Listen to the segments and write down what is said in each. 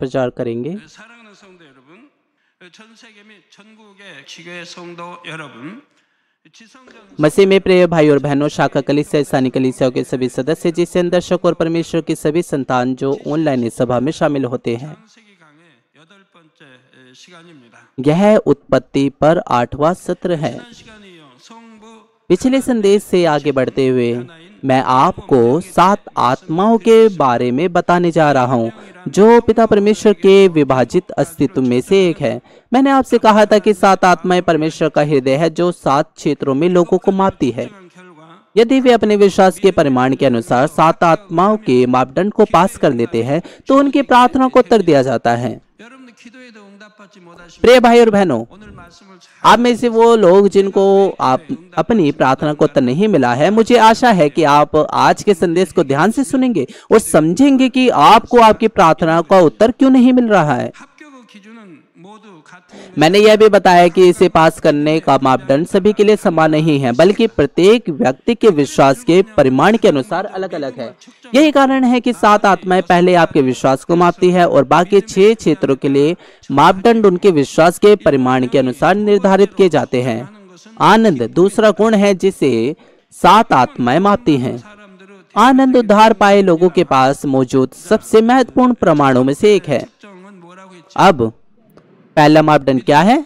प्रचार करेंगे मसीह में प्रिय भाई और बहनों शाखा कलिसिया स्थानीय कलिसियाओं के सभी सदस्य जिससे दर्शक और परमेश्वर के सभी संतान जो ऑनलाइन सभा में शामिल होते हैं यह उत्पत्ति पर आठवां सत्र है पिछले संदेश से आगे बढ़ते हुए मैं आपको सात आत्माओं के बारे में बताने जा रहा हूँ जो पिता परमेश्वर के विभाजित अस्तित्व में से एक है मैंने आपसे कहा था कि सात आत्माएं परमेश्वर का हृदय है जो सात क्षेत्रों में लोगों को मापती है यदि वे अपने विश्वास के परिमाण के अनुसार सात आत्माओं के मापदंड को पास कर लेते हैं तो उनकी प्रार्थना को उत्तर दिया जाता है प्रिय भाई और बहनों आप में से वो लोग जिनको आप अपनी प्रार्थना को उत्तर नहीं मिला है मुझे आशा है कि आप आज के संदेश को ध्यान से सुनेंगे और समझेंगे कि आपको आपकी प्रार्थना का उत्तर क्यों नहीं मिल रहा है मैंने यह भी बताया कि इसे पास करने का मापदंड सभी के लिए समान नहीं है बल्कि प्रत्येक व्यक्ति के विश्वास के परिमाण के अनुसार अलग अलग है यही कारण है कि सात आत्माएं पहले आपके विश्वास को मापती है और बाकी छह क्षेत्रों के लिए मापदंड उनके विश्वास के परिमाण के अनुसार निर्धारित किए जाते हैं आनंद दूसरा गुण है जिसे सात आत्माएं मापती है आनंद उद्धार पाए लोगों के पास मौजूद सबसे महत्वपूर्ण प्रमाणों में से एक है अब पहला मापदंड क्या है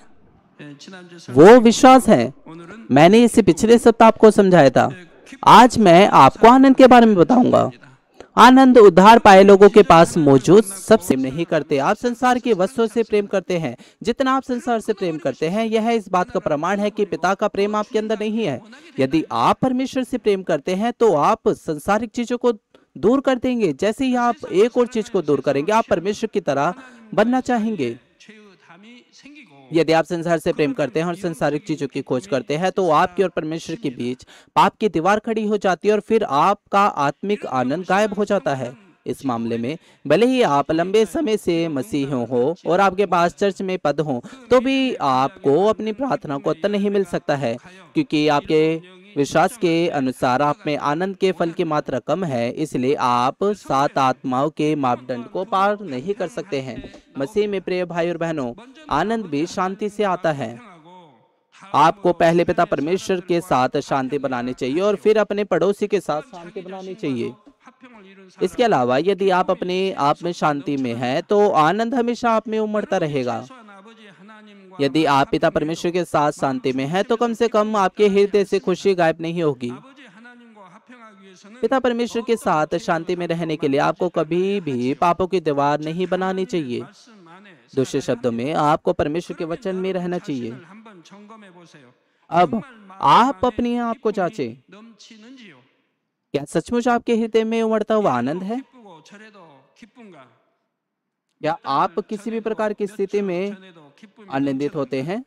वो विश्वास है मैंने इसे पिछले सप्ताह आपको समझाया था आज मैं आपको आनंद के बारे में बताऊंगा आनंद उधार पाए लोगों के पास मौजूद सबसे नहीं करते आप संसार की वस्तुओं से प्रेम करते हैं जितना आप संसार से प्रेम करते हैं यह है इस बात का प्रमाण है कि पिता का प्रेम आपके अंदर नहीं है यदि आप परमेश्वर से प्रेम करते हैं तो आप संसारिक चीजों को दूर कर देंगे जैसे ही आप एक और चीज को दूर करेंगे आप परमेश्वर की तरह बनना चाहेंगे यदि आप संसार से प्रेम करते हैं और संसारिक चीजों की खोज करते हैं तो आपकी और परमेश्वर के बीच पाप की दीवार खड़ी हो जाती है और फिर आपका आत्मिक आनंद गायब हो जाता है इस मामले में भले ही आप लंबे समय से मसीह हो और आपके पास चर्च में पद हो तो भी आपको अपनी प्रार्थना को उत्तर नहीं मिल सकता है क्योंकि आपके विश्वास के अनुसार आप में आनंद के फल की मात्रा कम है इसलिए आप सात आत्माओं के मापदंड को पार नहीं कर सकते हैं मसीह में प्रिय भाई और बहनों आनंद भी शांति से आता है आपको पहले पिता परमेश्वर के साथ शांति बनानी चाहिए और फिर अपने पड़ोसी के साथ शांति बनानी चाहिए इसके अलावा यदि आप अपने आप में शांति में हैं तो आनंद हमेशा आप में उमड़ता रहेगा यदि आप पिता परमेश्वर के साथ शांति में हैं तो कम से कम आपके हृदय से खुशी गायब नहीं होगी पिता परमेश्वर के साथ शांति में रहने के लिए आपको कभी भी पापों की दीवार नहीं बनानी चाहिए दूसरे शब्दों में आपको परमेश्वर के वचन में रहना चाहिए अब आप अपने आप को जांचे क्या सचमुच आपके हृदय में उमड़ता हुआ आनंद है या आप किसी भी प्रकार की स्थिति में आनंदित होते हैं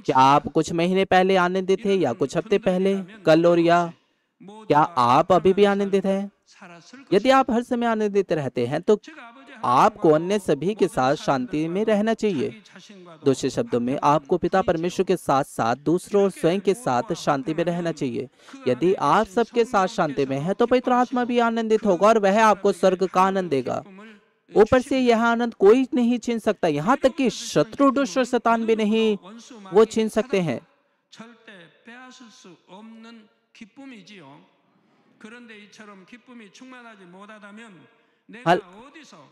क्या आप कुछ महीने पहले आनंदित थे या कुछ हफ्ते पहले कल और या क्या आप अभी भी आनंदित हैं यदि आप हर समय आनंदित रहते हैं तो आपको अन्य सभी के साथ शांति में रहना चाहिए दूसरे शब्दों में आपको पिता परमेश्वर के साथ साथ दूसरों और स्वयं के साथ शांति में रहना चाहिए यदि आप सबके साथ शांति में हैं तो पवित्र आत्मा भी आनंदित होगा और वह आपको स्वर्ग का आनंद देगा ऊपर से यह आनंद कोई नहीं छीन सकता यहाँ तक कि शत्रु दुष्ट शतान भी नहीं वो छीन सकते हैं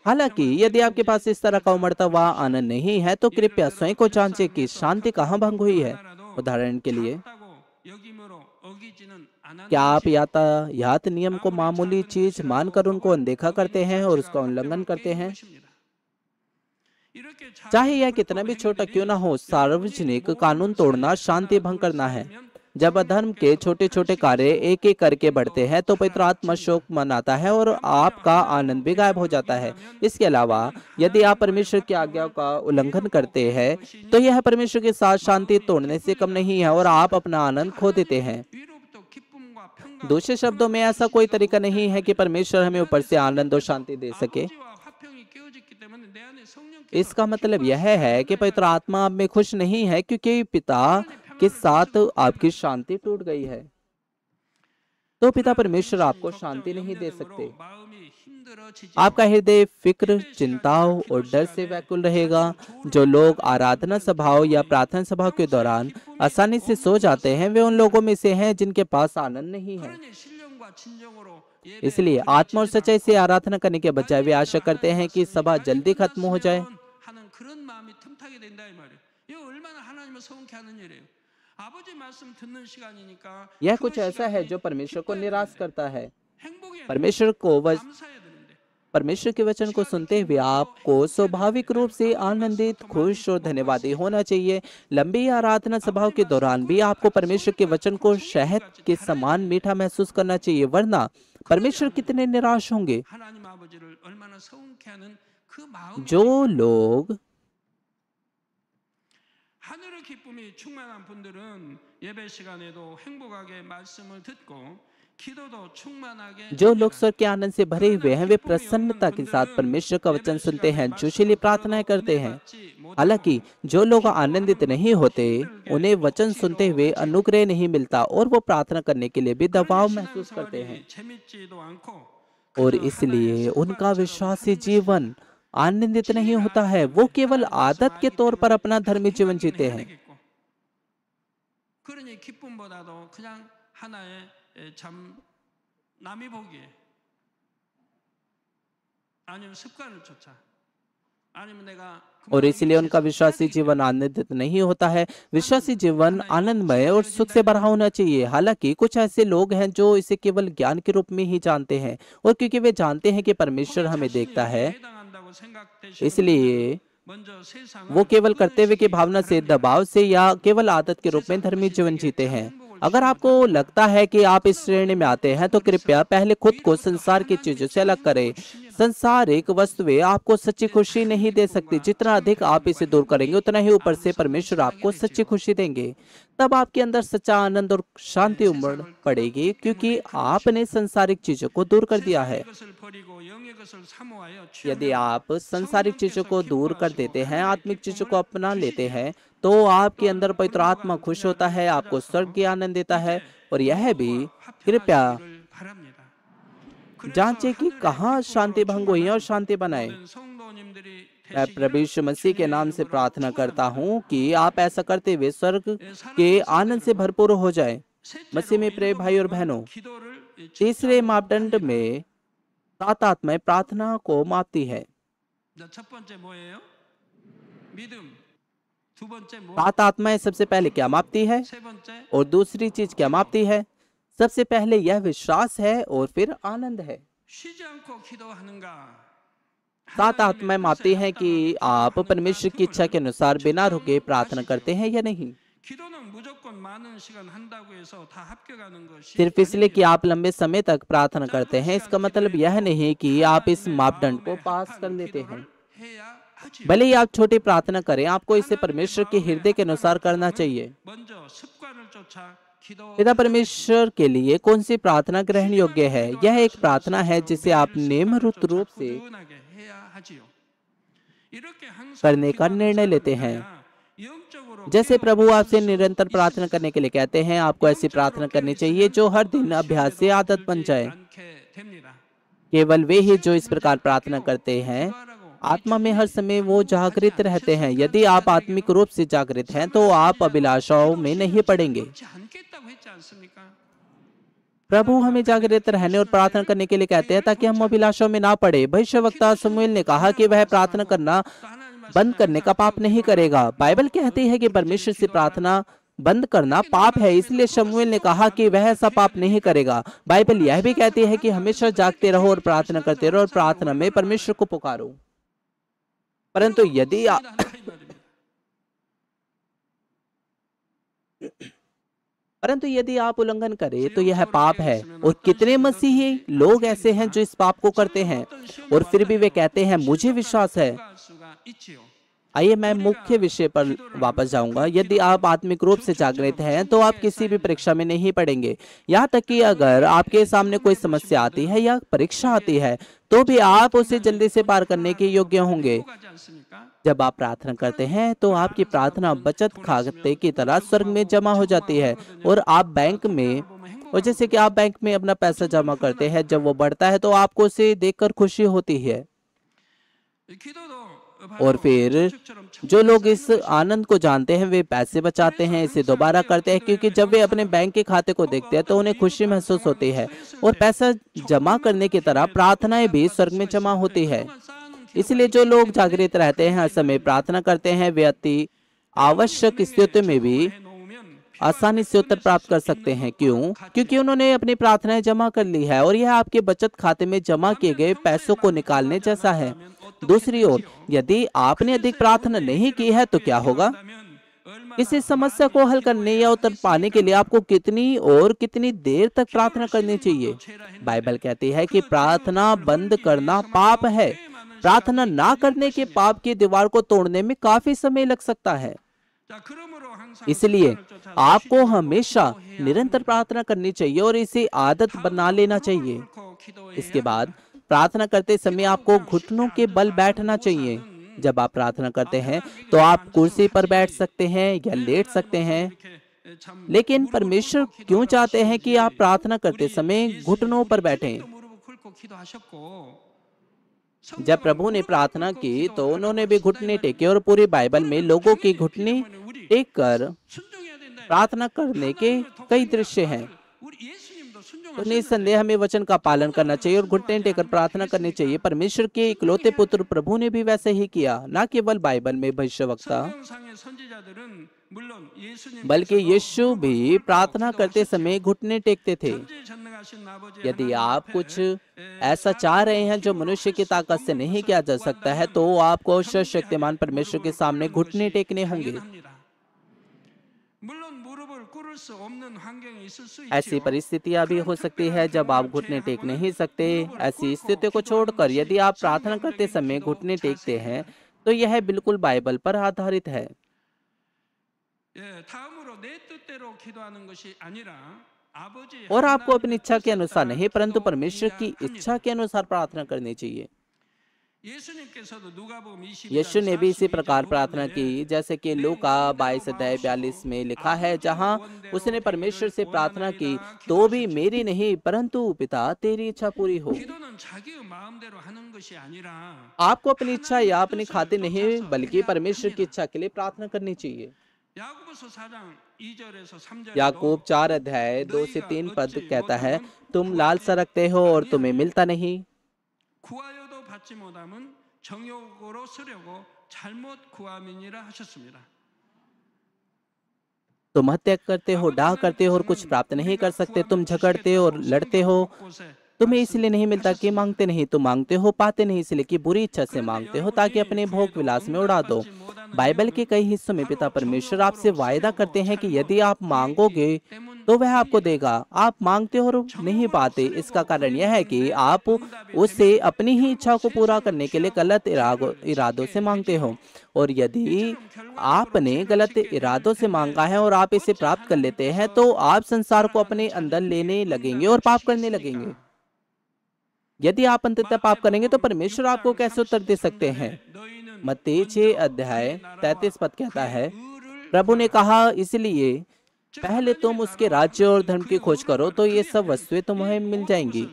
हालांकि यदि आपके पास इस तरह का उमड़ता हुआ आनंद नहीं है तो कृपया स्वयं को जांचे कि शांति कहाँ भंग हुई है उदाहरण के लिए क्या आप यातायात नियम को मामूली चीज मानकर उनको अनदेखा करते हैं और उसका उल्लंघन करते हैं चाहे यह कितना भी छोटा क्यों ना हो सार्वजनिक कानून तोड़ना शांति भंग करना है जब अधर्म के छोटे छोटे कार्य एक एक करके बढ़ते हैं तो पवित्र आत्मा शोक मनाता है और आपका आनंद भी गायब हो जाता है इसके अलावा यदि आप परमेश्वर की आज्ञा का उल्लंघन करते हैं तो यह परमेश्वर के साथ शांति तोड़ने से कम नहीं है और आप अपना आनंद खो देते हैं दूसरे शब्दों में ऐसा कोई तरीका नहीं है कि परमेश्वर हमें ऊपर से आनंद और शांति दे सके इसका मतलब यह है कि पवित्र आत्मा आप में खुश नहीं है क्योंकि पिता के साथ आपकी शांति टूट गई है तो पिता परमेश्वर आपको शांति नहीं दे सकते आपका हृदय फिक्र चिंताओं और डर से व्याकुल रहेगा जो लोग आराधना सभाओं या प्रार्थना सभा के दौरान आसानी से सो जाते हैं वे उन लोगों में से हैं जिनके पास आनंद नहीं है इसलिए आत्मा और सच्चाई से आराधना करने के बजाय वे आशा करते हैं कि सभा जल्दी खत्म हो जाए यह कुछ ऐसा है जो परमेश्वर को निराश करता है परमेश्वर को वज... परमेश्वर के वचन को सुनते हुए आपको स्वाभाविक रूप से आनंदित खुश और धन्यवादी होना चाहिए लंबी आराधना सभाओं के दौरान भी आपको परमेश्वर के वचन को शहद के समान मीठा महसूस करना चाहिए वरना परमेश्वर कितने निराश होंगे जो लोग 하늘의 기쁨이 충만한 분들은 예배 시간에도 행복하게 말씀을 듣고 기도도 충만하게 जो लोग स्वर्ग के आनंद से भरे हुए हैं वे प्रसन्नता के साथ परमेश्वर का वचन सुनते हैं जोशीली प्रार्थनाएं करते हैं हालांकि जो लोग आनंदित नहीं होते उन्हें वचन सुनते हुए अनुग्रह नहीं मिलता और वो प्रार्थना करने के लिए भी दबाव महसूस करते हैं तो और इसलिए उनका विश्वासी जीवन आनंदित नहीं होता है वो केवल आदत के तौर पर अपना धर्मी जीवन जीते हैं और इसलिए उनका विश्वासी जीवन आनंदित नहीं होता है विश्वासी जीवन आनंदमय और सुख से भरा होना चाहिए हालांकि कुछ ऐसे लोग हैं जो इसे केवल ज्ञान के रूप में ही जानते हैं और क्योंकि वे जानते हैं कि परमेश्वर हमें देखता है इसलिए वो केवल कर्तव्य की भावना से दबाव से या केवल आदत के रूप में धर्मी जीवन जीते हैं अगर आपको लगता है कि आप इस श्रेणी में आते हैं तो कृपया पहले खुद को संसार की चीजों से अलग करें संसारिक वस्तुएं आपको सच्ची खुशी नहीं दे सकती जितना अधिक आप इसे दूर करेंगे उतना ही ऊपर से परमेश्वर आपको सच्ची खुशी देंगे तब आपके अंदर सच्चा आनंद और शांति उमड़ पड़ेगी क्योंकि आपने संसारिक चीजों को दूर कर दिया है यदि आप संसारिक चीजों को दूर कर देते हैं आत्मिक चीजों को अपना लेते हैं तो आपके अंदर पवित्र आत्मा खुश होता है आपको स्वर्ग की आनंद देता है और यह भी कृपया जांचे कि कहा शांति भंग हुई और शांति बनाए मैं प्रभु मसीह के नाम से प्रार्थना करता हूँ कि आप ऐसा करते हुए स्वर्ग के आनंद से भरपूर हो जाए मसीह में प्रे भाई और बहनों तीसरे मापदंड में सात आत्माएं प्रार्थना को मापती है सात आत्माएं सबसे पहले क्या मापती है और दूसरी चीज क्या मापती है सबसे पहले यह विश्वास है और फिर आनंद है सात आत्माएं मापती हैं कि आप परमेश्वर की इच्छा के अनुसार बिना रुके प्रार्थना करते हैं या नहीं सिर्फ इसलिए कि आप लंबे समय तक प्रार्थना करते हैं इसका मतलब यह नहीं कि आप इस मापदंड को पास कर लेते हैं भले ही आप छोटी प्रार्थना करें आपको इसे परमेश्वर के हृदय के अनुसार करना चाहिए पिता परमेश्वर के लिए कौन सी प्रार्थना ग्रहण योग्य है यह एक प्रार्थना है जिसे आप नियमित रूप से करने का निर्णय लेते हैं जैसे प्रभु आपसे निरंतर प्रार्थना करने के लिए कहते हैं आपको ऐसी प्रार्थना करनी चाहिए जो हर दिन अभ्यास से आदत बन जाए केवल वे ही जो इस प्रकार प्रार्थना करते हैं आत्मा में हर समय वो जागृत रहते हैं यदि आप आत्मिक रूप से जागृत हैं तो आप अभिलाषाओं में नहीं पड़ेंगे प्रभु हमें जागृत रहने और प्रार्थना करने के लिए कहते हैं ताकि हम अभिलाषाओं में ना पड़े भविष्य वक्ता सुमेल ने कहा कि वह प्रार्थना करना बंद करने का पाप नहीं करेगा बाइबल कहती है कि परमेश्वर से प्रार्थना बंद करना पाप है इसलिए शमुएल ने कहा कि वह ऐसा पाप नहीं करेगा बाइबल यह भी कहती है कि हमेशा जागते रहो और प्रार्थना करते रहो और प्रार्थना में परमेश्वर को पुकारो परंतु यदि आ... परंतु यदि आप उल्लंघन करें तो यह पाप है और कितने मसीही लोग ऐसे हैं जो इस पाप को करते हैं और फिर भी वे कहते हैं मुझे विश्वास है आइए मैं मुख्य विषय पर वापस जाऊंगा यदि आप आत्मिक रूप से जागृत हैं तो आप किसी भी परीक्षा में नहीं पढ़ेंगे यहाँ तक कि अगर आपके सामने कोई समस्या आती है या परीक्षा आती है तो भी आप उसे जल्दी से पार करने के योग्य होंगे जब आप प्रार्थना करते हैं तो आपकी प्रार्थना बचत खाते की तरह स्वर्ग में जमा हो जाती है और आप बैंक में और जैसे कि आप बैंक में अपना पैसा जमा करते हैं जब वो बढ़ता है तो आपको उसे देखकर खुशी होती है और फिर जो लोग इस आनंद को जानते हैं वे पैसे बचाते हैं इसे दोबारा करते हैं क्योंकि जब वे अपने बैंक के खाते को देखते हैं तो उन्हें खुशी महसूस होती है और पैसा जमा करने की तरह प्रार्थनाएं भी स्वर्ग में जमा होती है इसलिए जो लोग जागृत रहते हैं हर समय प्रार्थना करते हैं वे अति आवश्यक स्थिति में भी आसानी से उत्तर प्राप्त कर सकते हैं क्यों क्योंकि उन्होंने अपनी प्रार्थनाएं जमा कर ली है और यह आपके बचत खाते में जमा किए गए पैसों को निकालने जैसा है दूसरी ओर यदि आपने अधिक प्रार्थना नहीं की है तो क्या होगा इसी समस्या को हल करने या उत्तर पाने के लिए आपको कितनी और कितनी देर तक प्रार्थना करनी चाहिए बाइबल कहती है कि प्रार्थना बंद करना पाप है प्रार्थना ना करने के पाप की दीवार को तोड़ने में काफी समय लग सकता है इसलिए आपको हमेशा निरंतर प्रार्थना करनी चाहिए और इसे आदत हाँ, बना लेना हाँ, चाहिए इसके बाद प्रार्थना करते समय आपको घुटनों के बल हाँ, बैठना चाहिए जब आप प्रार्थना करते हैं तो आप कुर्सी पर बैठ सकते हैं या लेट सकते हैं लेकिन परमेश्वर क्यों चाहते हैं कि आप प्रार्थना करते समय घुटनों पर बैठें जब प्रभु ने प्रार्थना की तो उन्होंने भी घुटने टेके और पूरी बाइबल में लोगों की घुटने टेक कर प्रार्थना करने के कई दृश्य हैं तो संदेह हमें वचन का पालन करना चाहिए और घुटने टेकर प्रार्थना करनी चाहिए परमेश्वर के इकलौते पुत्र प्रभु ने भी वैसे ही किया न केवल बाइबल में भविष्य वक्ता बल्कि यीशु भी प्रार्थना करते समय घुटने टेकते थे यदि आप कुछ ऐसा चाह रहे हैं जो मनुष्य की ताकत से नहीं किया जा सकता है तो आपको शक्तिमान परमेश्वर के सामने घुटने टेकने होंगे ऐसी परिस्थितियां भी हो सकती है जब आप घुटने टेक नहीं सकते ऐसी स्थिति को छोड़कर यदि आप प्रार्थना करते समय घुटने टेकते हैं तो यह बिल्कुल बाइबल पर आधारित है और आपको अपनी इच्छा के अनुसार नहीं परंतु परमेश्वर की इच्छा के अनुसार प्रार्थना करनी चाहिए यीशु ने भी इसी प्रकार प्रार्थना की जैसे कि लूका बाईस अध्याय बयालीस में लिखा है जहां उसने परमेश्वर से प्रार्थना की तो भी मेरी नहीं परंतु पिता तेरी इच्छा पूरी हो आपको अपनी इच्छा या अपनी खातिर नहीं बल्कि परमेश्वर की इच्छा के लिए प्रार्थना करनी चाहिए याकूब चार अध्याय दो से तीन पद कहता है तुम लालसा रखते हो और तुम्हें मिलता नहीं तुम हत्या करते हो डाह करते हो और कुछ प्राप्त नहीं कर सकते तुम झगड़ते हो और लड़ते हो तुम्हें इसलिए नहीं मिलता कि मांगते नहीं तो मांगते हो पाते नहीं इसलिए कि बुरी इच्छा से मांगते हो ताकि अपने भोग विलास में उड़ा दो बाइबल के कई हिस्सों में पिता परमेश्वर आपसे वायदा करते हैं कि यदि आप मांगोगे तो वह आपको देगा आप मांगते हो और नहीं पाते इसका कारण यह है कि आप उसे अपनी ही इच्छा को पूरा करने के लिए गलत इरादों से मांगते हो और यदि आपने गलत इरादों से मांगा है और आप इसे प्राप्त कर लेते हैं तो आप संसार को अपने अंदर लेने लगेंगे और पाप करने लगेंगे यदि आप अंततः पाप करेंगे तो परमेश्वर आपको कैसे उत्तर दे सकते हैं मत्ते छे अध्याय तैतीस पद कहता है प्रभु ने कहा इसलिए पहले तुम उसके राज्य और धर्म की खोज करो तो ये सब वस्तुएं तुम्हें मिल जाएंगी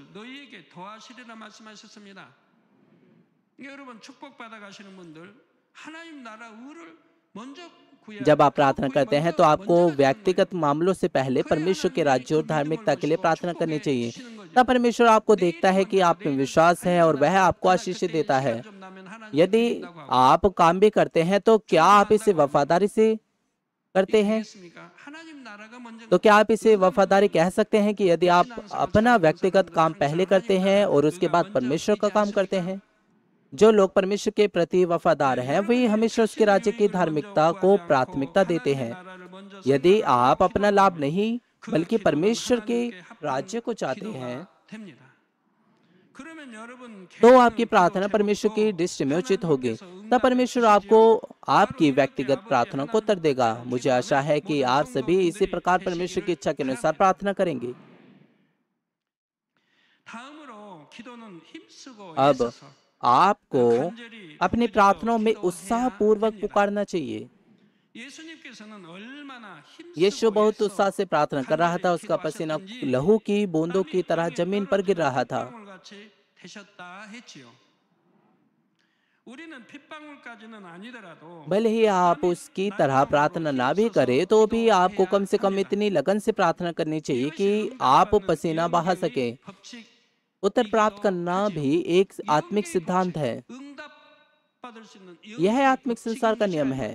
जब आप प्रार्थना करते हैं तो आपको व्यक्तिगत मामलों से पहले परमेश्वर के राज्य और धार्मिकता के लिए प्रार्थना करनी चाहिए तब परमेश्वर आपको देखता है कि आप में विश्वास है और वह आपको आशीष देता है यदि आप काम भी करते हैं तो क्या आप इसे वफादारी से करते हैं तो क्या आप इसे वफादारी कह सकते हैं कि यदि आप अपना व्यक्तिगत काम पहले करते हैं और उसके बाद परमेश्वर का काम करते हैं जो लोग परमेश्वर के प्रति वफादार हैं वे हमेशा उसके राज्य की धार्मिकता को प्राथमिकता देते हैं यदि आप अपना लाभ नहीं बल्कि परमेश्वर के राज्य को चाहते हैं तो आपकी प्रार्थना परमेश्वर की दृष्टि में उचित होगी तब परमेश्वर आपको आपकी व्यक्तिगत प्रार्थना को उत्तर देगा मुझे आशा है कि आप सभी इसी प्रकार परमेश्वर की इच्छा के अनुसार प्रार्थना करेंगे अब आपको अपनी प्रार्थनाओं में उत्साह पूर्वक पुकारना चाहिए यीशु बहुत उत्साह से प्रार्थना कर रहा था उसका पसीना लहू की बूंदों की तरह जमीन पर गिर रहा था भले ही आप उसकी तरह प्रार्थना ना भी करें तो भी आपको कम से कम इतनी लगन से प्रार्थना करनी चाहिए कि आप पसीना बहा सके उत्तर प्राप्त करना भी एक आत्मिक सिद्धांत है यह आत्मिक संसार का नियम है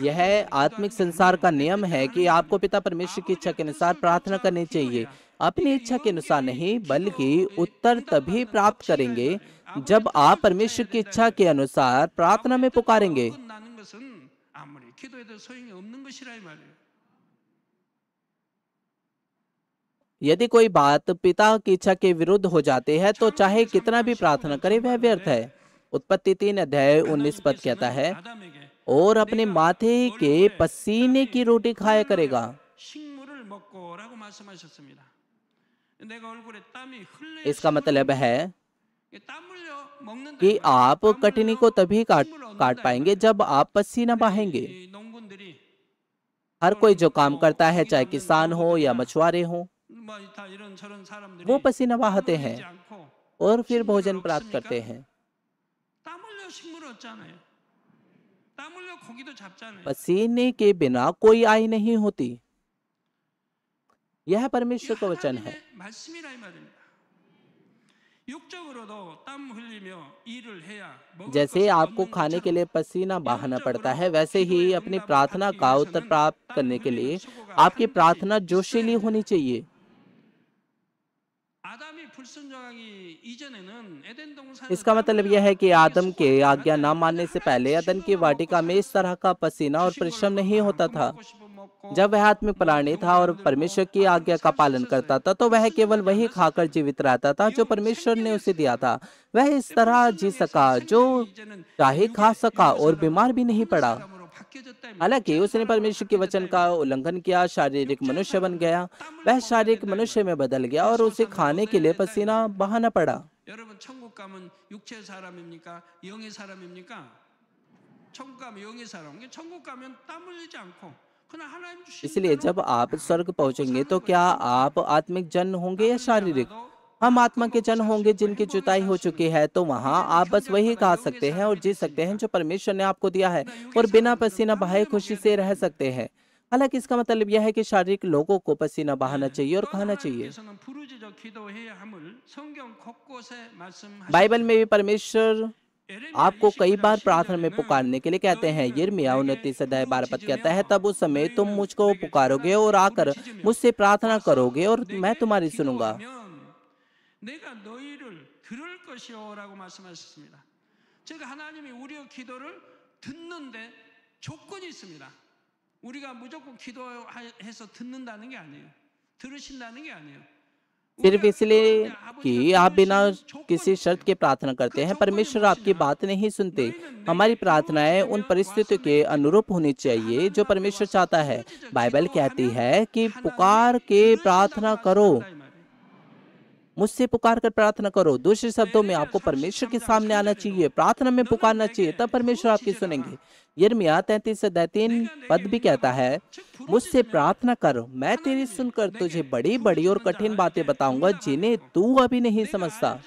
यह आत्मिक संसार का नियम है कि आपको पिता परमेश्वर की इच्छा के अनुसार प्रार्थना करनी चाहिए अपनी इच्छा के अनुसार नहीं बल्कि उत्तर तभी प्राप्त करेंगे जब आप परमेश्वर की इच्छा के अनुसार प्रार्थना में पुकारेंगे यदि कोई बात पिता की इच्छा के विरुद्ध हो जाती है तो चाहे कितना भी प्रार्थना करे वह व्यर्थ है उत्पत्ति तीन अध्याय उन्नीस पद कहता है और अपने माथे के पसीने की रोटी खाया करेगा इसका मतलब है कि आप कटनी को तभी काट काट पाएंगे जब आप पसीना बहेंगे हर कोई जो काम करता है चाहे किसान हो या मछुआरे हो वो पसीना बहाते हैं और फिर भोजन प्राप्त करते हैं पसीने के बिना कोई आई नहीं होती यह परमेश्वर का वचन है जैसे आपको खाने के लिए पसीना बहाना पड़ता है वैसे ही अपनी प्रार्थना का उत्तर प्राप्त करने के लिए आपकी प्रार्थना जोशीली होनी चाहिए इसका मतलब यह है कि आदम के आज्ञा न मानने से पहले अदन की वाटिका में इस तरह का पसीना और परिश्रम नहीं होता था जब वह आत्मिक प्राणी था और परमेश्वर की आज्ञा का पालन करता था तो वह केवल वही खाकर जीवित रहता था जो परमेश्वर ने उसे दिया था वह इस तरह जी सका जो चाहे खा सका और बीमार भी नहीं पड़ा हालांकि उसने परमेश्वर के वचन का उल्लंघन किया शारीरिक मनुष्य बन गया वह शारीरिक मनुष्य में बदल गया और उसे खाने के लिए पसीना बहाना पड़ा इसलिए जब आप स्वर्ग पहुंचेंगे तो क्या आप आत्मिक जन होंगे या शारीरिक हम आत्मा के जन होंगे जिनकी जुताई हो चुकी है तो वहाँ आप बस वही खा सकते हैं और जी सकते हैं जो परमेश्वर ने आपको दिया है और बिना पसीना बहाए खुशी से रह सकते हैं हालांकि इसका मतलब यह है कि शारीरिक लोगों को पसीना बहाना चाहिए और खाना चाहिए बाइबल में भी परमेश्वर आपको कई बार प्रार्थना में पुकारने के लिए कहते हैं यिर्मिया उनतीस अध्याय बारह पद कहता है तब उस समय तुम मुझको पुकारोगे और आकर मुझसे प्रार्थना करोगे और मैं तुम्हारी सुनूंगा 내가 너희를 들을 것이오라고 말씀하셨습니다. 즉 하나님이 우리의 기도를 듣는데 조건이 있습니다. 우리가 무조건 기도해서 듣는다는 게 아니에요. 들으신다는 게 아니에요. सिर्फ इसलिए कि आप बिना किसी शर्त के प्रार्थना करते हैं परमेश्वर आपकी बात नहीं सुनते हमारी प्रार्थनाएं उन परिस्थितियों के अनुरूप होनी चाहिए जो परमेश्वर चाहता है बाइबल कहती है कि पुकार के प्रार्थना करो मुझसे पुकार कर प्रार्थना करो दूसरे शब्दों में आपको परमेश्वर के सामने आना चाहिए प्रार्थना में पुकारना चाहिए तब परमेश्वर आपकी सुनेंगे यर्मिया तैतीस दैतीन पद भी कहता है मुझसे प्रार्थना करो मैं तेरी सुनकर तुझे बड़ी बड़ी और कठिन बातें बताऊंगा जिन्हें तू अभी नहीं समझता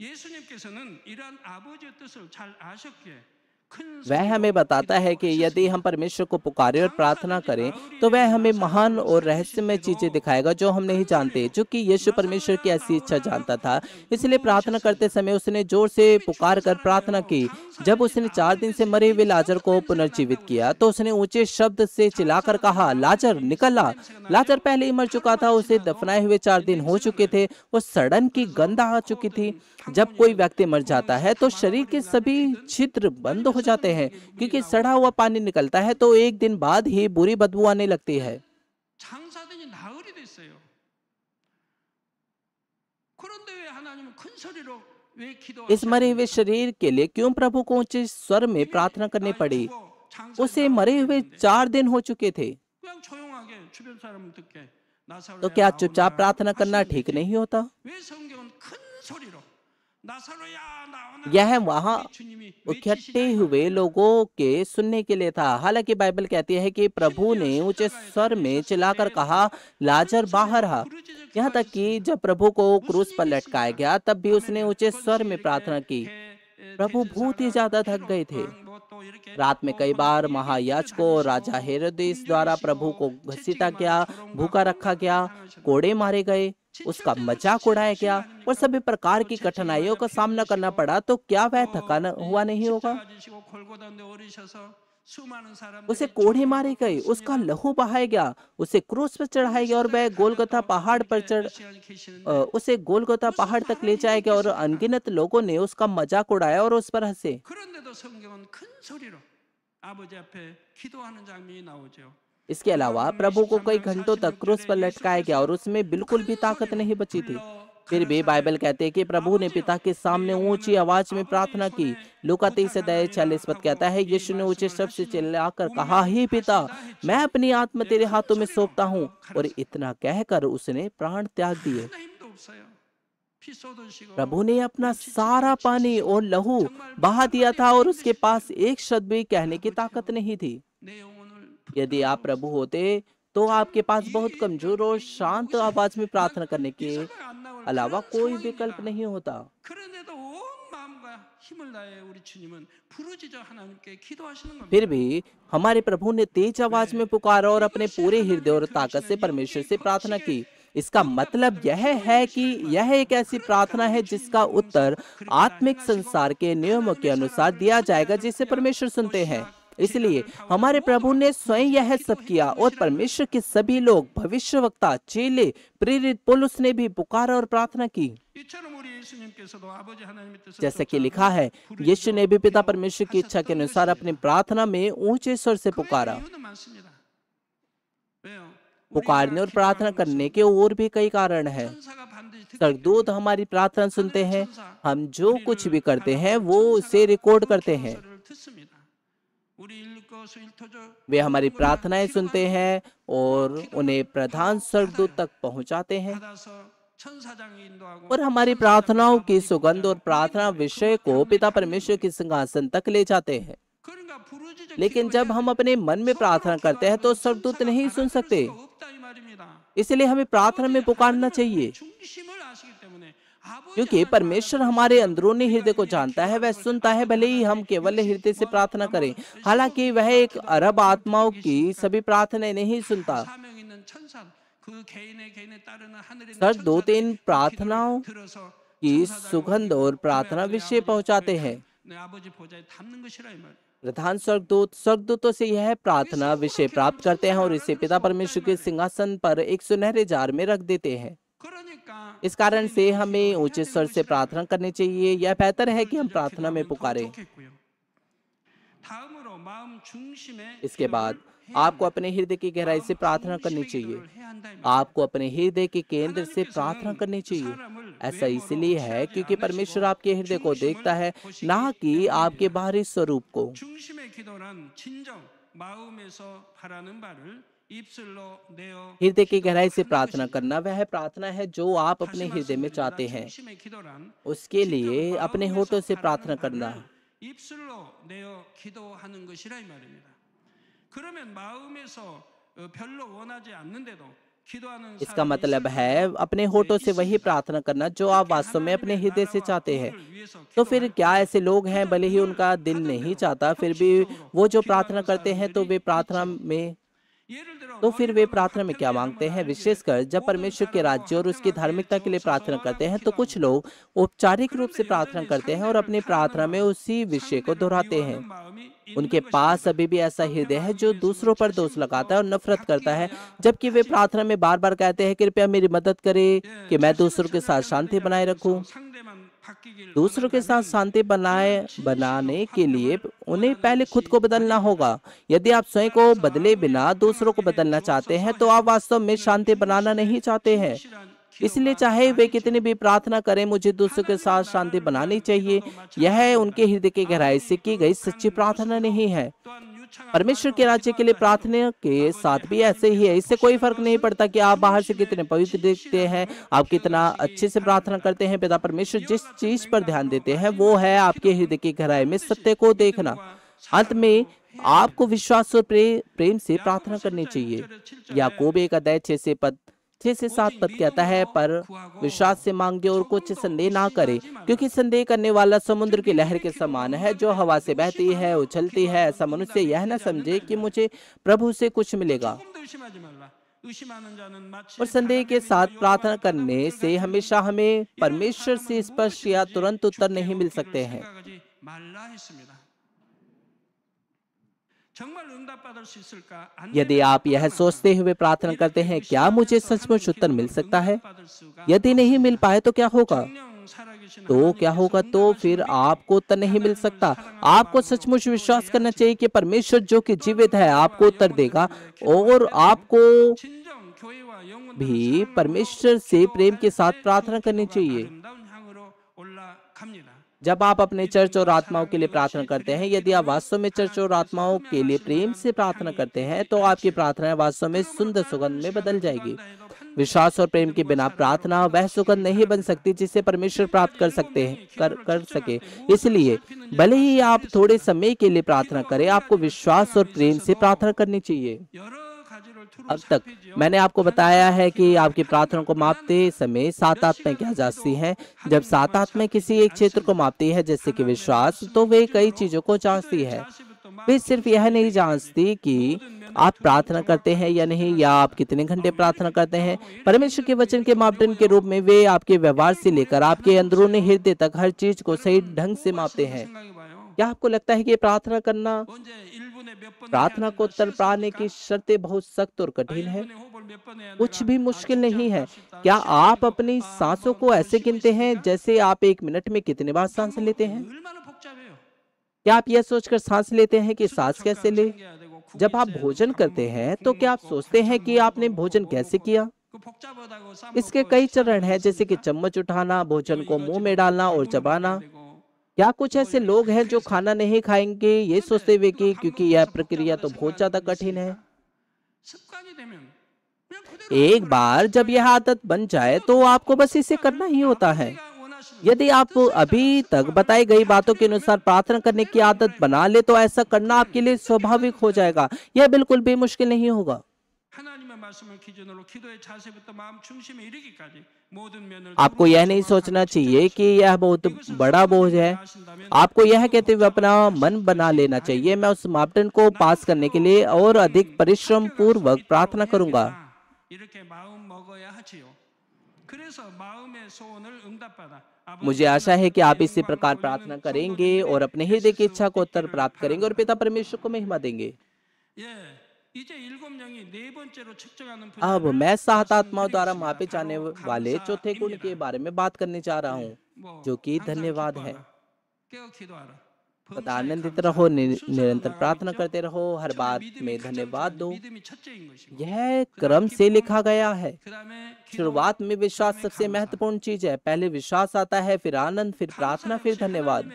예수님께서는 이러한 아버지의 뜻을 잘 아셨기에 वह हमें बताता है कि यदि हम परमेश्वर को पुकारें और प्रार्थना करें तो वह हमें महान और रहस्यमय चीजें दिखाएगा जो हम नहीं जानते चूंकि यीशु परमेश्वर की ऐसी इच्छा जानता था इसलिए प्रार्थना करते समय उसने जोर से पुकार कर प्रार्थना की जब उसने चार दिन से मरे हुए लाजर को पुनर्जीवित किया तो उसने ऊंचे शब्द से चिल्लाकर कहा लाजर निकल आ लाजर पहले ही मर चुका था उसे दफनाए हुए चार दिन हो चुके थे वो सड़न की गंदा आ चुकी थी जब कोई व्यक्ति मर जाता है तो शरीर के सभी छिद्र बंद हो हो जाते हैं क्योंकि सड़ा हुआ पानी निकलता है तो एक दिन बाद ही बुरी बदबू आने लगती है इस मरे हुए शरीर के लिए क्यों प्रभु को ऊंचे स्वर में प्रार्थना करनी पड़ी उसे मरे हुए चार दिन हो चुके थे तो क्या चुपचाप प्रार्थना करना ठीक नहीं होता यह वहां इकट्ठे हुए लोगों के सुनने के लिए था हालांकि बाइबल कहती है कि प्रभु ने ऊंचे स्वर में चिल्लाकर कहा लाजर बाहर हा यहाँ तक कि जब प्रभु को क्रूस पर लटकाया गया तब भी उसने ऊंचे स्वर में प्रार्थना की प्रभु बहुत ही ज्यादा थक गए थे तो रात में कई तो बार को राजा हेरोदेस द्वारा प्रभु को घसीटा गया भूखा रखा गया कोड़े मारे गए उसका मजाक उड़ाया गया और सभी प्रकार की कठिनाइयों का सामना करना पड़ा तो क्या वह थका हुआ नहीं होगा उसे कोड़े मारे गए उसका लहू बहाया गया उसे क्रूस पर चढ़ाया गया और वह गोलगथा पहाड़ पर चढ़ उसे गोलगथा पहाड़ तक ले जाया गया और अनगिनत लोगों ने उसका मजाक उड़ाया और उस पर हंसे इसके अलावा प्रभु को कई घंटों तक क्रूस पर लटकाया गया और उसमें बिल्कुल भी ताकत नहीं बची थी फिर भी बाइबल कहते हैं कि प्रभु ने पिता के सामने ऊंची आवाज में प्रार्थना की लुका तीस छियालीस पद कहता है यीशु ने ऊंचे शब्द से चिल्लाकर कहा ही पिता मैं अपनी आत्मा तेरे हाथों में सौंपता हूँ और इतना कहकर उसने प्राण त्याग दिए प्रभु ने अपना सारा पानी और लहू बहा दिया था और उसके पास एक शब्द भी कहने की ताकत नहीं थी यदि आप प्रभु होते तो आपके पास बहुत कमजोर और शांत आवाज में प्रार्थना करने के अलावा कोई विकल्प नहीं होता फिर भी हमारे प्रभु ने तेज आवाज में पुकारा और अपने पूरे हृदय और ताकत से परमेश्वर से प्रार्थना की इसका मतलब यह है कि यह एक ऐसी प्रार्थना है जिसका उत्तर आत्मिक संसार के नियमों के अनुसार दिया जाएगा जिसे परमेश्वर सुनते हैं इसलिए हमारे प्रभु ने स्वयं यह सब किया और परमेश्वर के सभी लोग भविष्य वक्ता चेले प्रेरित पुलिस ने भी पुकारा और प्रार्थना की जैसे कि लिखा है यीशु ने भी पिता परमेश्वर की इच्छा के अनुसार अपनी प्रार्थना में ऊंचे स्वर से पुकारा पुकारने और प्रार्थना करने के और भी कई कारण है सरदूत हमारी प्रार्थना सुनते हैं हम जो कुछ भी करते हैं वो उसे रिकॉर्ड करते हैं वे हमारी प्रार्थनाएं सुनते हैं और उन्हें प्रधान स्वर्गदूत तक पहुंचाते हैं और हमारी प्रार्थनाओं की सुगंध और प्रार्थना विषय को पिता परमेश्वर के सिंहासन तक ले जाते हैं लेकिन जब हम अपने मन में प्रार्थना करते हैं तो स्वर्गदूत नहीं सुन सकते इसलिए हमें प्रार्थना में पुकारना चाहिए क्योंकि परमेश्वर हमारे अंदरूनी हृदय को जानता है वह सुनता है भले ही हम केवल हृदय से प्रार्थना करें हालांकि वह एक अरब आत्माओं की सभी प्रार्थना नहीं सुनता सर दो तीन प्रार्थनाओं की सुगंध और प्रार्थना विषय पहुंचाते हैं प्रधान स्वर्गदूत स्वर्गदूतों से यह प्रार्थना विषय प्राप्त करते हैं और इसे पिता परमेश्वर के सिंहासन पर एक सुनहरे जार में रख देते हैं इस कारण से हमें ऊंचे स्वर से प्रार्थना करनी चाहिए यह बेहतर है कि हम प्रार्थना में पुकारे इसके बाद आपको अपने हृदय की गहराई से प्रार्थना करनी चाहिए आपको अपने हृदय के केंद्र से प्रार्थना करनी चाहिए ऐसा इसलिए है क्योंकि परमेश्वर आपके हृदय को देखता है ना कि आपके बाहरी स्वरूप को हृदय की गहराई से प्रार्थना करना वह प्रार्थना है जो आप अपने हृदय में चाहते हैं उसके लिए अपने होठों से प्रार्थना करना इसका मतलब है अपने होठों से वही प्रार्थना करना जो आप वास्तव में अपने हृदय से चाहते हैं तो फिर क्या ऐसे लोग हैं भले ही उनका दिल नहीं चाहता फिर भी वो जो प्रार्थना करते हैं तो वे प्रार्थना में तो फिर वे प्रार्थना में क्या मांगते हैं विशेषकर जब परमेश्वर के राज्य और उसकी धार्मिकता के लिए प्रार्थना करते हैं तो कुछ लोग औपचारिक रूप से प्रार्थना करते हैं और अपनी प्रार्थना में उसी विषय को दोहराते हैं उनके पास अभी भी ऐसा हृदय है जो दूसरों पर दोष लगाता है और नफरत करता है जबकि वे प्रार्थना में बार बार कहते हैं कृपया मेरी मदद करे कि मैं दूसरों के साथ शांति बनाए रखूं दूसरों के साथ शांति बनाए बनाने के लिए उन्हें पहले खुद को बदलना होगा यदि आप स्वयं को बदले बिना दूसरों को बदलना चाहते हैं तो आप वास्तव में शांति बनाना नहीं चाहते हैं इसलिए चाहे वे कितनी भी प्रार्थना करें मुझे दूसरों के साथ शांति बनानी चाहिए यह उनके हृदय के गहराई से की गई सच्ची प्रार्थना नहीं है तो अच्छा परमेश्वर के राज्य के लिए प्रार्थना के साथ भी ऐसे ही है इससे कोई फर्क नहीं पड़ता कि आप बाहर से कितने पवित्र देखते हैं आप कितना अच्छे से प्रार्थना करते हैं पिता परमेश्वर जिस चीज पर ध्यान देते हैं वो है आपके हृदय की गहराई में सत्य को देखना अंत में आपको विश्वास और प्रे, प्रेम से प्रार्थना करनी चाहिए या कोबे एक अध्याय छे से पद छह से सात पद कहता है पर विश्वास से मांगे और कुछ संदेह ना करे क्योंकि संदेह करने वाला समुद्र की लहर के समान है जो हवा से बहती है उछलती है ऐसा मनुष्य यह न समझे कि मुझे प्रभु से कुछ मिलेगा और संदेह के साथ प्रार्थना करने से हमेशा हमें परमेश्वर से स्पर्श या तुरंत उत्तर नहीं मिल सकते हैं यदि आप यह सोचते हुए प्रार्थना करते हैं क्या मुझे सचमुच उत्तर मिल सकता है यदि नहीं मिल पाए तो क्या होगा तो क्या होगा तो फिर आपको उत्तर नहीं मिल सकता आपको सचमुच विश्वास करना चाहिए कि परमेश्वर जो कि जीवित है आपको उत्तर देगा और आपको भी परमेश्वर से प्रेम के साथ प्रार्थना करनी चाहिए जब आप अपने चर्च और आत्माओं के लिए प्रार्थना करते हैं यदि आप वास्तव में चर्च और आत्माओं के लिए प्रेम से प्रार्थना करते हैं तो आपकी प्रार्थनाएं वास्तव में सुंदर सुगंध में बदल जाएगी विश्वास और प्रेम के बिना प्रार्थना वह सुगंध नहीं बन सकती जिसे परमेश्वर प्राप्त कर सकते हैं कर कर सके इसलिए भले ही आप थोड़े समय के लिए प्रार्थना करें आपको विश्वास और प्रेम से प्रार्थना करनी चाहिए अब तक मैंने आपको बताया है कि आपकी प्रार्थना को मापते समय सात आत्मा क्या जाती हैं जब सात आत्मा किसी एक क्षेत्र को मापती है जैसे कि विश्वास तो वे कई चीजों को जांचती है वे सिर्फ यह नहीं जांचती कि आप प्रार्थना करते हैं या नहीं या आप कितने घंटे प्रार्थना करते हैं परमेश्वर के वचन के मापदंड के रूप में वे आपके व्यवहार से लेकर आपके अंदरूनी हृदय तक हर चीज को सही ढंग से मापते हैं क्या आपको लगता है कि प्रार्थना करना प्रार्थना को उत्तर पाने की शर्तें बहुत सख्त और कठिन है कुछ भी मुश्किल नहीं है क्या आप अपनी सांसों को ऐसे गिनते हैं जैसे आप एक मिनट में कितने बार सांस लेते हैं क्या आप यह सोचकर सांस लेते हैं कि सांस कैसे ले जब आप भोजन करते हैं तो क्या आप सोचते हैं कि आपने भोजन कैसे किया इसके कई चरण हैं जैसे कि चम्मच उठाना भोजन को मुंह में डालना और चबाना क्या कुछ ऐसे लोग हैं जो खाना नहीं खाएंगे ये सोचते हुए कि क्योंकि यह प्रक्रिया तो बहुत ज़्यादा कठिन है एक बार जब यह आदत बन जाए तो आपको बस इसे करना ही होता है यदि आप अभी तक बताई गई बातों के अनुसार प्रार्थना करने की आदत बना ले तो ऐसा करना आपके लिए स्वाभाविक हो जाएगा यह बिल्कुल भी मुश्किल नहीं होगा आपको यह नहीं सोचना चाहिए कि यह बहुत बड़ा बोझ है आपको यह कहते हुए अपना मन बना लेना चाहिए मैं उस मापदंड को पास करने के लिए और अधिक परिश्रम पूर्वक प्रार्थना करूंगा मुझे आशा है कि आप इसी प्रकार प्रार्थना करेंगे और अपने हृदय की इच्छा को उत्तर प्राप्त करेंगे और पिता परमेश्वर को महिमा देंगे अब मैं सात आत्माओं द्वारा मापे जाने वाले चौथे गुण के बारे में बात करने जा रहा हूँ जो कि धन्यवाद है आनंदित रहो निरंतर प्रार्थना करते रहो हर बात में धन्यवाद दो यह क्रम से लिखा गया है शुरुआत में विश्वास सबसे महत्वपूर्ण चीज है पहले विश्वास आता है फिर आनंद फिर प्रार्थना फिर धन्यवाद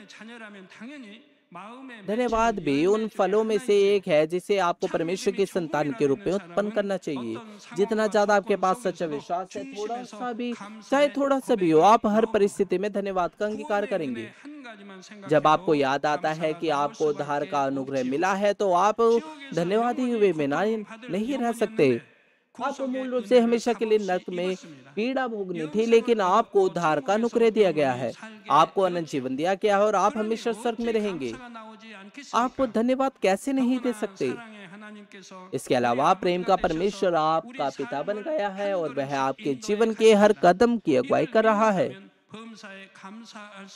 धन्यवाद भी उन फलों में से एक है जिसे आपको परमेश्वर के संतान के रूप में उत्पन्न करना चाहिए जितना ज्यादा आपके पास सच्चा विश्वास है थोड़ा सा भी चाहे थोड़ा सा भी हो आप हर परिस्थिति में धन्यवाद का अंगीकार करेंगे जब आपको याद आता है कि आपको उद्धार का अनुग्रह मिला है तो आप धन्यवाद ही हुए बिना नहीं रह सकते आपको मूल रूप से हमेशा के लिए नर्क में पीड़ा भोगनी थी लेकिन आपको उद्धार का अनुग्रह दिया गया है आपको अनंत जीवन दिया गया है और आप हमेशा स्वर्ग में रहेंगे आपको धन्यवाद कैसे तो नहीं दे सकते इसके अलावा प्रेम का परमेश्वर आपका पिता बन गया है और वह आपके जीवन के हर कदम की अगुवाई कर रहा है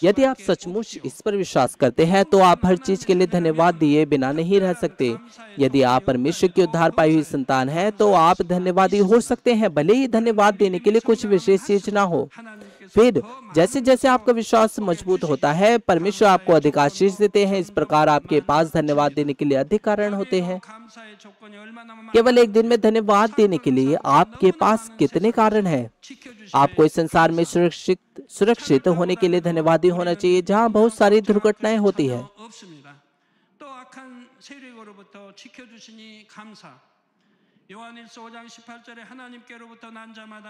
यदि आप सचमुच इस पर विश्वास करते हैं तो आप हर चीज के लिए धन्यवाद दिए बिना नहीं रह सकते यदि आप परमेश्वर की उद्धार पाई हुई संतान हैं तो आप धन्यवादी हो सकते हैं भले ही धन्यवाद देने के लिए कुछ विशेष चीज ना हो फिर जैसे जैसे आपका विश्वास मजबूत होता है परमेश्वर आपको अधिक आशीष देते हैं इस प्रकार आपके पास धन्यवाद देने के लिए अधिक कारण होते हैं केवल एक दिन में धन्यवाद देने के लिए आपके पास कितने कारण हैं? आपको इस संसार में सुरक्षित सुरक्षित होने के लिए धन्यवाद होना चाहिए जहाँ बहुत सारी दुर्घटनाएं होती है 요한일서 5장 18절에 하나님께로부터 난 자마다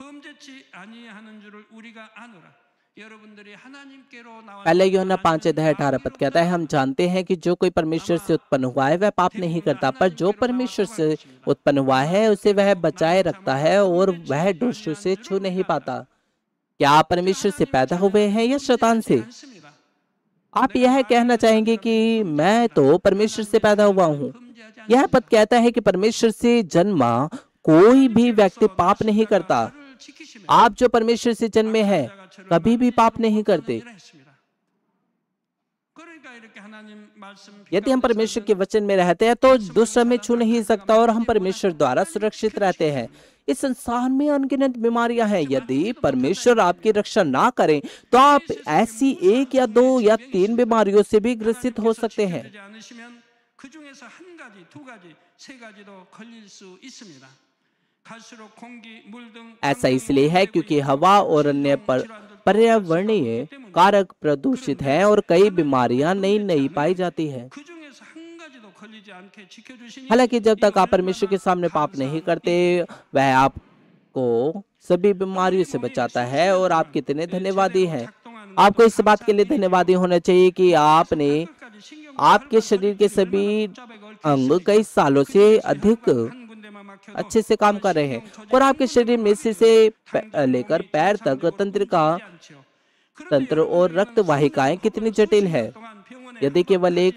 पहले योना पांच अध्याय अठारह पद कहता है हम जानते हैं कि जो कोई परमेश्वर से उत्पन्न हुआ है वह पाप नहीं करता पर जो परमेश्वर से उत्पन्न हुआ है उसे वह बचाए रखता है और वह दुष्ट से छू नहीं पाता क्या आप परमेश्वर से पैदा हुए हैं या शैतान से आप यह कहना चाहेंगे कि मैं तो परमेश्वर से पैदा हुआ हूँ यह पद कहता है कि परमेश्वर से जन्मा कोई भी व्यक्ति पाप नहीं करता आप जो परमेश्वर से जन्मे हैं कभी भी पाप नहीं करते यदि हम परमेश्वर के वचन में रहते हैं तो दूसरा में छू नहीं सकता और हम परमेश्वर द्वारा सुरक्षित रहते हैं इस संसार में अनगिनत बीमारियां हैं यदि परमेश्वर आपकी रक्षा ना करें तो आप ऐसी एक या दो या तीन बीमारियों से भी ग्रसित हो सकते हैं ऐसा इसलिए है क्योंकि हवा और अन्य पर पर्यावरणीय कारक प्रदूषित हैं और कई बीमारियां नई नई पाई जाती है हालांकि जब तक आप परमेश्वर के सामने पाप नहीं करते वह आपको सभी बीमारियों से बचाता है और आप कितने धन्यवादी हैं आपको इस बात के लिए धन्यवादी होना चाहिए कि आपने आपके शरीर के सभी अंग कई सालों से अधिक अच्छे से काम कर रहे हैं और आपके शरीर में से लेकर पैर तक तंत्र का तंत्र और रक्त वाहिकाएं कितनी जटिल है यदि केवल एक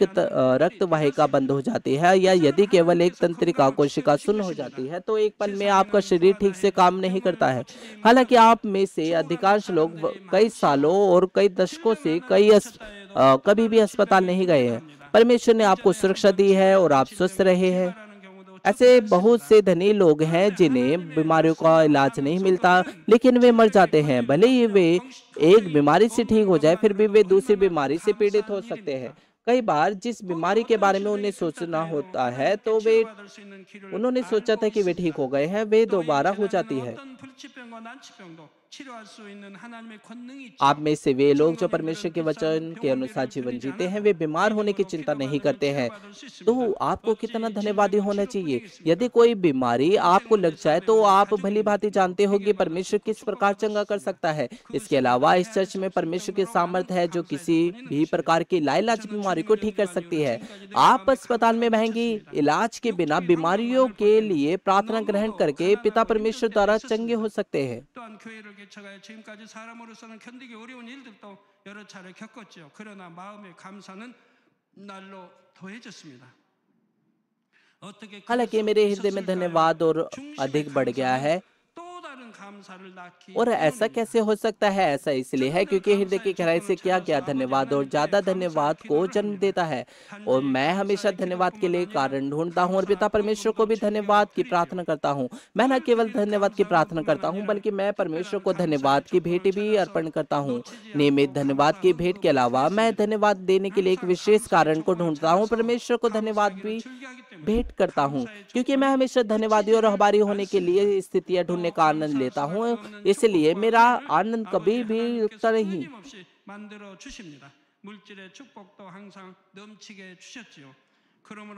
रक्त वाहिका बंद हो जाती है या यदि केवल एक तंत्रिका कोशिका सुन्न हो जाती है तो एक पल में आपका शरीर ठीक से काम नहीं करता है हालांकि आप में से अधिकांश लोग कई सालों और कई दशकों से कई अस, आ, कभी भी अस्पताल नहीं गए हैं परमेश्वर ने आपको सुरक्षा दी है और आप स्वस्थ रहे हैं ऐसे बहुत से धनी लोग हैं जिन्हें बीमारियों का इलाज नहीं मिलता लेकिन वे मर जाते हैं भले ही वे एक बीमारी से ठीक हो जाए फिर भी वे दूसरी बीमारी से पीड़ित हो सकते हैं कई बार जिस बीमारी के बारे में उन्हें सोचना होता है तो वे उन्होंने सोचा था कि वे ठीक हो गए हैं वे दोबारा हो जाती है आप में से वे लोग जो परमेश्वर के वचन के अनुसार जीवन जीते हैं वे बीमार होने की चिंता नहीं करते हैं तो आपको कितना धन्यवादी होना चाहिए यदि कोई बीमारी आपको लग जाए तो आप भली भांति जानते हो कि परमेश्वर किस प्रकार चंगा कर सकता है इसके अलावा इस चर्च में परमेश्वर के सामर्थ्य है जो किसी भी प्रकार की लाइलाज बीमारी को ठीक कर सकती है आप अस्पताल में बहेंगी इलाज के बिना बीमारियों के लिए प्रार्थना ग्रहण करके पिता परमेश्वर द्वारा चंगे हो सकते हैं 개척하여 지금까지 사람으로서는 견디기 어려운 일들도 여러 차례 겪었지요. 그러나 마음의 감사는 날로 더해졌습니다. हालांकि मेरे धन्यवाद और अधिक बढ़ गया है और ऐसा कैसे हो सकता है ऐसा इसलिए है क्योंकि हृदय की गहराई से किया गया धन्यवाद और ज्यादा धन्यवाद को जन्म देता है और मैं हमेशा धन्यवाद के लिए कारण ढूंढता हूँ और पिता परमेश्वर को भी धन्यवाद की प्रार्थना करता हूँ मैं न केवल धन्यवाद की प्रार्थना करता हूँ बल्कि मैं परमेश्वर को धन्यवाद की भेंट भी अर्पण करता हूँ नियमित धन्यवाद की भेंट के अलावा मैं धन्यवाद देने के लिए एक विशेष कारण को ढूंढता हूँ परमेश्वर को धन्यवाद भी भेंट करता हूँ क्योंकि मैं हमेशा धन्यवादी और रहबारी होने के लिए स्थितियाँ ढूंढने का आनंद लेता हूँ इसलिए मेरा आनंद कभी भी रुकता नहीं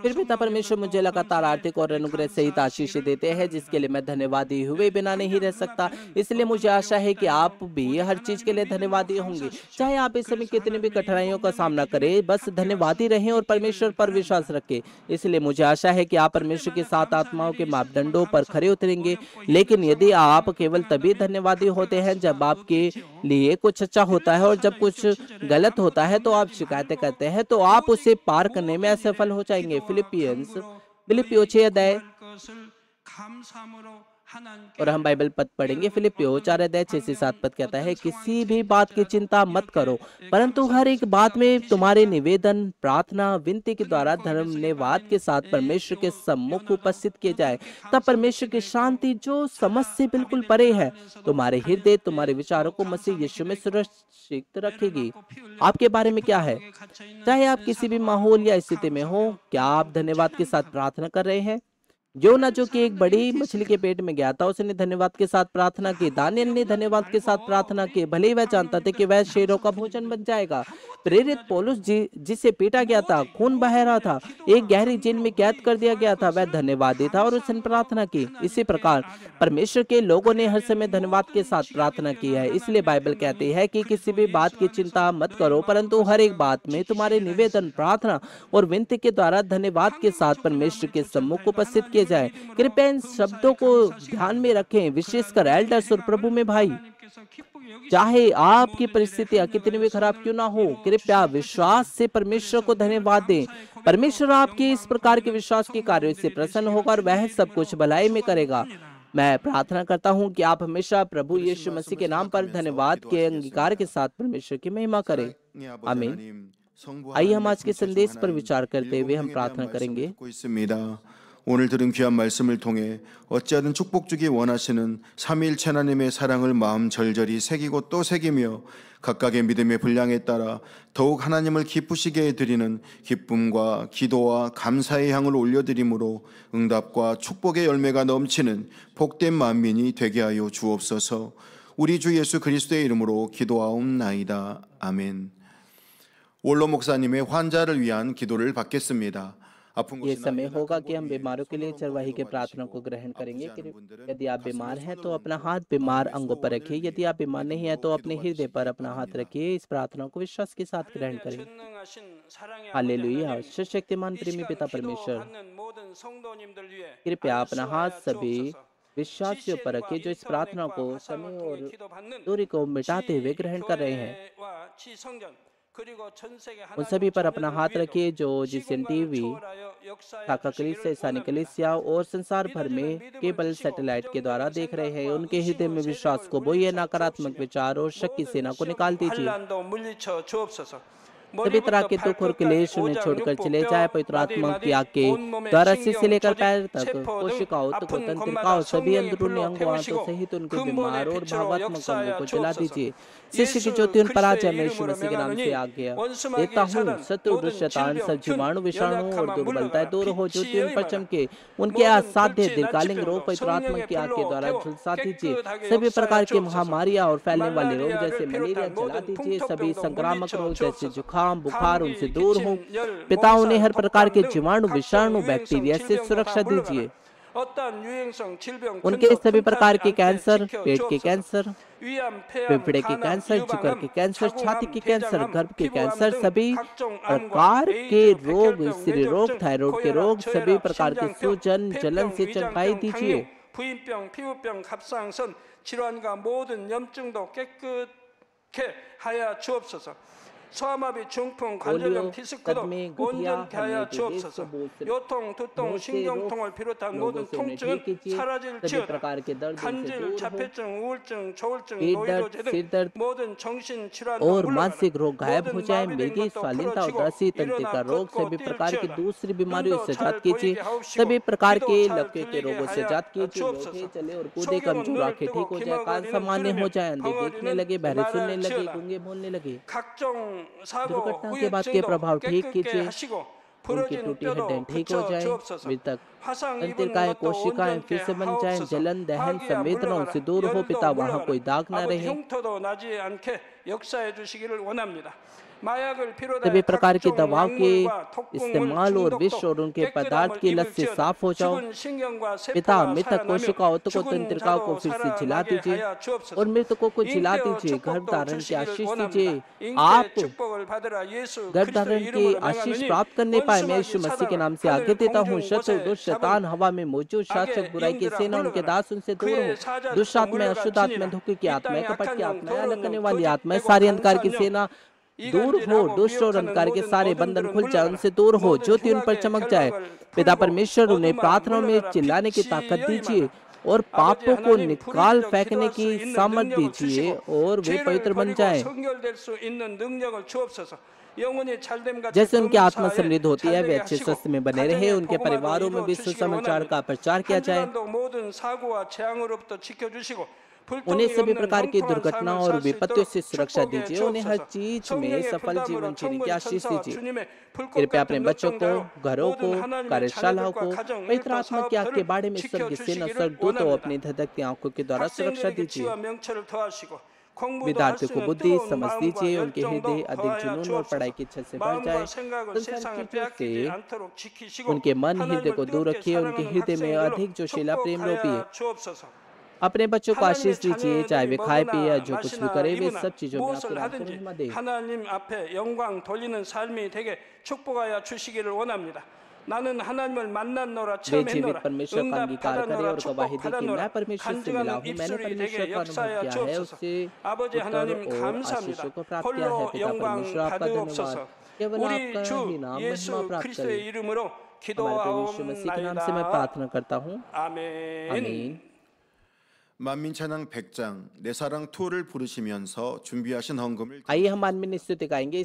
फिर पिता परमेश्वर मुझे लगातार आर्थिक और अनुग्रह सहित आशीष देते हैं जिसके लिए मैं धन्यवादी हुए बिना नहीं रह सकता इसलिए मुझे आशा है कि आप भी हर चीज के लिए धन्यवादी होंगे चाहे आप इस समय कितनी भी कठिनाइयों का सामना करें बस धन्यवादी रहें और परमेश्वर पर विश्वास रखें इसलिए मुझे आशा है कि आप परमेश्वर के साथ आत्माओं के मापदंडों पर खड़े उतरेंगे लेकिन यदि आप केवल तभी धन्यवादी होते हैं जब आपके लिए कुछ अच्छा होता है और जब कुछ गलत होता है तो आप शिकायतें करते हैं तो आप उसे पार करने में असफल हो चाहेंगे फिलिपियंस फिलिपियो छे अध्याय और हम बाइबल पद पढ़ेंगे फिलिपियो चार अध्याय छह से सात पद कहता है किसी भी बात की चिंता मत करो परंतु हर एक बात में तुम्हारे निवेदन प्रार्थना विनती के द्वारा धन्यवाद के साथ परमेश्वर के सम्मुख उपस्थित किए जाए तब परमेश्वर की शांति जो समझ से बिल्कुल परे है तुम्हारे हृदय तुम्हारे विचारों को मसीह यीशु में सुरक्षित रखेगी आपके बारे में क्या है चाहे आप किसी भी माहौल या स्थिति में हो क्या आप धन्यवाद के साथ प्रार्थना कर रहे हैं जो ना जो कि एक बड़ी मछली के पेट में गया था उसने धन्यवाद के साथ प्रार्थना की दानियल ने धन्यवाद के साथ प्रार्थना की भले ही वह जानता था कि वह शेरों का भोजन बन जाएगा प्रेरित पोलुस जी जिसे पीटा गया था खून बह रहा था एक गहरी जेल में कैद कर दिया गया था वह धन्यवाद था और उसने प्रार्थना की इसी प्रकार परमेश्वर के लोगों ने हर समय धन्यवाद के साथ प्रार्थना की है इसलिए बाइबल कहती है कि किसी भी बात की चिंता मत करो परंतु हर एक बात में तुम्हारे निवेदन प्रार्थना और विनती के द्वारा धन्यवाद के साथ परमेश्वर के सम्मुख उपस्थित किया किए जाए कृपया इन शब्दों को ध्यान में रखें विशेषकर एल्डर्स और प्रभु में भाई चाहे आपकी परिस्थितियां कितनी भी खराब क्यों ना हो कृपया विश्वास से परमेश्वर को धन्यवाद दें परमेश्वर आपके इस प्रकार के विश्वास के कार्यों से प्रसन्न होकर वह सब कुछ भलाई में करेगा मैं प्रार्थना करता हूं कि आप हमेशा प्रभु यीशु मसीह के नाम पर धन्यवाद के अंगीकार के साथ परमेश्वर की महिमा करें आमीन आइए हम आज के संदेश पर विचार करते हुए हम प्रार्थना करेंगे 오늘 들은 귀한 말씀을 통해 어찌하든 축복 주기 원하시는 삼일체 하나님의 사랑을 마음 절절히 새기고 또 새기며 각각의 믿음의 분량에 따라 더욱 하나님을 기쁘시게 해드리는 기쁨과 기도와 감사의 향을 올려드림으로 응답과 축복의 열매가 넘치는 복된 만민이 되게 하여 주옵소서 우리 주 예수 그리스도의 이름으로 기도하옵나이다. 아멘. 원로 목사님의 환자를 위한 기도를 받겠습니다. ये समय होगा कि हम बीमारों के लिए चरवाही के प्रार्थना को ग्रहण करेंगे यदि आप बीमार हैं तो अपना हाथ बीमार अंगों पर रखिए यदि आप बीमार नहीं हैं तो अपने हृदय पर अपना हाथ रखिए इस प्रार्थना को विश्वास के साथ ग्रहण करें हालेलुया शक्तिमान प्रेमी पिता परमेश्वर कृपया अपना हाथ सभी विश्वासियों पर रखे जो इस प्रार्थना को समय और दूरी को मिटाते हुए ग्रहण कर रहे हैं उन सभी पर अपना हाथ रखिए जो जिसियन टीवी कलिसिया कलिसिया और संसार भर में केबल सैटेलाइट के द्वारा देख रहे हैं उनके हृदय में विश्वास को बोइए नकारात्मक विचार और शक की सेना को निकाल दीजिए सभी तरह तो मतलब के दुख और क्लेश उन्हें छोड़कर चले जाए पवित्र आत्मा की आग के द्वारा से लेकर पैर तक कोशिकाओं सभी अंदरूनी अंगों सहित तो उनके बीमार और भावात्मक अंगों को चला दीजिए शिष्य की ज्योति उन पर आज हमेशा मसीह के नाम से आ गया देता हूँ शत्रु शैतान सब जीवाणु विषाणु और दुर्बलता दूर हो ज्योति उन पर चमके उनके असाध्य दीर्घकालीन रोग पवित्र आत्मा की आग के द्वारा झुलसा दीजिए सभी प्रकार की महामारियां और फैलने वाले रोग जैसे मलेरिया चला दीजिए सभी संक्रामक रोग जैसे जुखा जुकाम बुखार उनसे दूर हो पिता उन्हें हर प्रकार के जीवाणु विषाणु बैक्टीरिया से सुरक्षा दीजिए उनके सभी प्रकार के कैंसर पेट के कैंसर फेफड़े के कैंसर जिगर के कैंसर छाती के कैंसर गर्भ के कैंसर सभी प्रकार के रोग स्त्री रोग थायराइड के रोग सभी प्रकार के सूजन जलन से चंगाई दीजिए 소아마비, 중풍, 관절염, 디스크도 온전케 주옵소서. 요통, 두통, 신경통을 비롯한 모든 통증은 사라질지어다. 간질, 자폐증, 우울증, 조울증, 노이로제 등 모든 정신 질환 और मानसिक रोग गायब हो जाए मेरी स्वालीनता उदासी तंत्र का रोग सभी प्रकार की दूसरी बीमारियों से जात कीजिए सभी प्रकार के लक्के के रोगों से जात कीजिए चले और कूदे कमजोर आंखें ठीक हो जाए कान सामान्य हो जाए अंधे देखने लगे बहरे सुनने लगे गूंगे बोलने लगे दुर्घटना के बाद के प्रभाव ठीक कीजिए उनकी टूटी हड्डियाँ ठीक हो जाए मृतक अंतरिकाएं कोशिकाएं फिर से बन जाए जलन दहन संवेदनाओं से दूर हो पिता वहाँ कोई दाग न रहे सभी प्रकार के दबाव के इस्तेमाल और तो विष और उनके पदार्थ की लत से साफ हो जाओ पिता मृतक कोशिका उत्तक तंत्रिका को फिर से जिला दीजिए और मृतकों को जिला दीजिए गर्भ धारण की आशीष दीजिए आप गर्भ धारण की आशीष प्राप्त करने पाए मैं यीशु मसीह के नाम से आगे देता हूँ शत्रु दुष्ट शैतान हवा में मौजूद शासक बुराई की सेना उनके दास उनसे दूर हो दुष्ट आत्मा अशुद्ध आत्मा धोखे की आत्मा कपट की आत्मा अलग करने वाली आत्मा सारी अंधकार की सेना दूर हो दुष्ट और अंधकार के सारे बंधन खुल जाए उनसे दूर हो ज्योति उन पर चमक जाए पिता परमेश्वर उन्हें प्रार्थना में चिल्लाने की ताकत दीजिए और पापों को निकाल फेंकने की सामर्थ दीजिए और वे पवित्र बन जाए जैसे उनकी आत्मा समृद्ध होती है वे अच्छे स्वस्थ में बने रहे उनके परिवारों में भी सुसमाचार का प्रचार किया जाए उन्हें सभी प्रकार की दुर्घटनाओं और विपत्तियों तो से सुरक्षा दीजिए उन्हें हर चीज में सफल जीवन जीने की आशीष दीजिए कृपया अपने बच्चों को घरों को कार्यशालाओं को पवित्र आत्मा की आग के बारे में न सेना स्वर्गदूत और अपनी धधकती आंखों के द्वारा सुरक्षा दीजिए तो तो विद्यार्थियों को बुद्धि समझ दीजिए उनके हृदय अधिक जुनून और पढ़ाई की इच्छा से बढ़ जाए से उनके मन हृदय को दूर रखिए उनके हृदय में अधिक जोशीला प्रेम रोपिए अपने बच्चों को आशीष दीजिए चाहे वे खाए पिए या जो कुछ भी करे वे सब चीजों में आपको राज महिमा दे 하나님 앞에 영광 돌리는 삶이 되게 축복하여 주시기를 원합니다. 나는 하나님을 만났노라 체험했노라 응답 받았노라 축복 받았노라 간증하는 입술이 되게 역사하여 주옵소서 아버지 하나님 감사합니다 홀로 영광 받으옵소서 우리 주 예수 그리스도의 이름으로 기도하옵나이다 아멘 만민찬양 100장 내 사랑 2를 부르시면서 준비하신 헌금을 아이 한 만민의 수가 인게